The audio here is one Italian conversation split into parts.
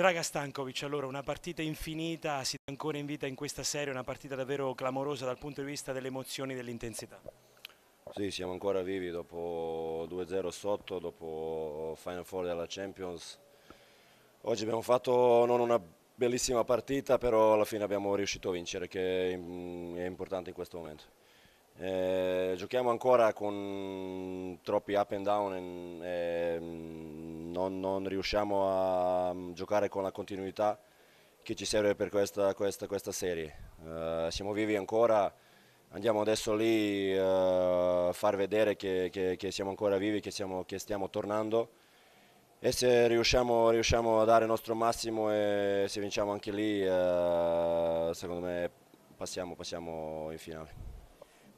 Draga Stankovic, allora una partita infinita, siete ancora in vita in questa serie, una partita davvero clamorosa dal punto di vista delle emozioni e dell'intensità. Sì, siamo ancora vivi dopo 2-0 sotto, dopo Final Four della Champions. Oggi abbiamo fatto non una bellissima partita, però alla fine abbiamo riuscito a vincere, che è mm, importante in questo momento. Eh, giochiamo ancora con troppi up and down. And, eh, mm, non, non riusciamo a mm, giocare con la continuità che ci serve per questa, questa, questa serie. Uh, siamo vivi ancora, andiamo adesso lì a uh, eh, far vedere che, che, che, siamo ancora vivi, che, siamo, che, stiamo tornando e se riusciamo, riusciamo a dare il nostro massimo e se vinciamo anche lì, uh, secondo me passiamo, passiamo in finale.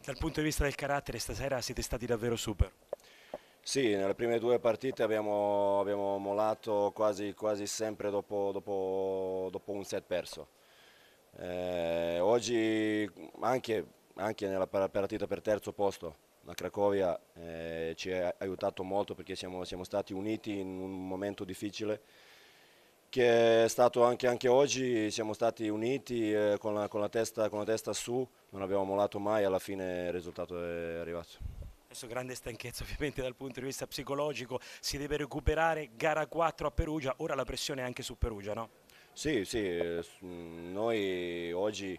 Dal punto di vista del carattere stasera siete stati davvero super. Sì, nelle prime due partite abbiamo, abbiamo molato quasi, quasi sempre dopo, dopo, dopo, un set perso. Eh, oggi anche, anche, nella partita per terzo posto la Cracovia eh, ci ha aiutato molto perché siamo, siamo, stati uniti in un momento difficile che è stato anche, anche oggi, siamo stati uniti eh, con, la, con, la testa, con la testa su, non abbiamo molato mai, alla fine il risultato è arrivato. Adesso grande stanchezza ovviamente dal punto di vista psicologico, si deve recuperare gara 4 a Perugia, ora la pressione è anche su Perugia, no? Sì, sì, eh, noi oggi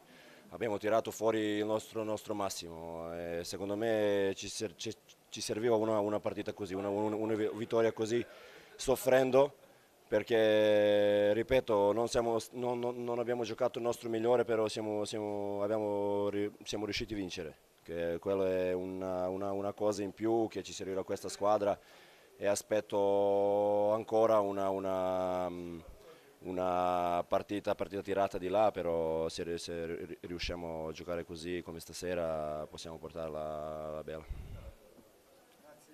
abbiamo tirato fuori il nostro, nostro massimo, eh, secondo me ci, ser ci serviva una, una, partita così, una, una vittoria così, soffrendo perché ripeto non, siamo, non, non, abbiamo giocato il nostro migliore però siamo, siamo, abbiamo, siamo riusciti a vincere che quella è una, una, una, cosa in più che ci servirà a questa squadra e aspetto ancora una, una partita, partita, tirata di là, però se, se riusciamo a giocare così come stasera possiamo portarla alla bella.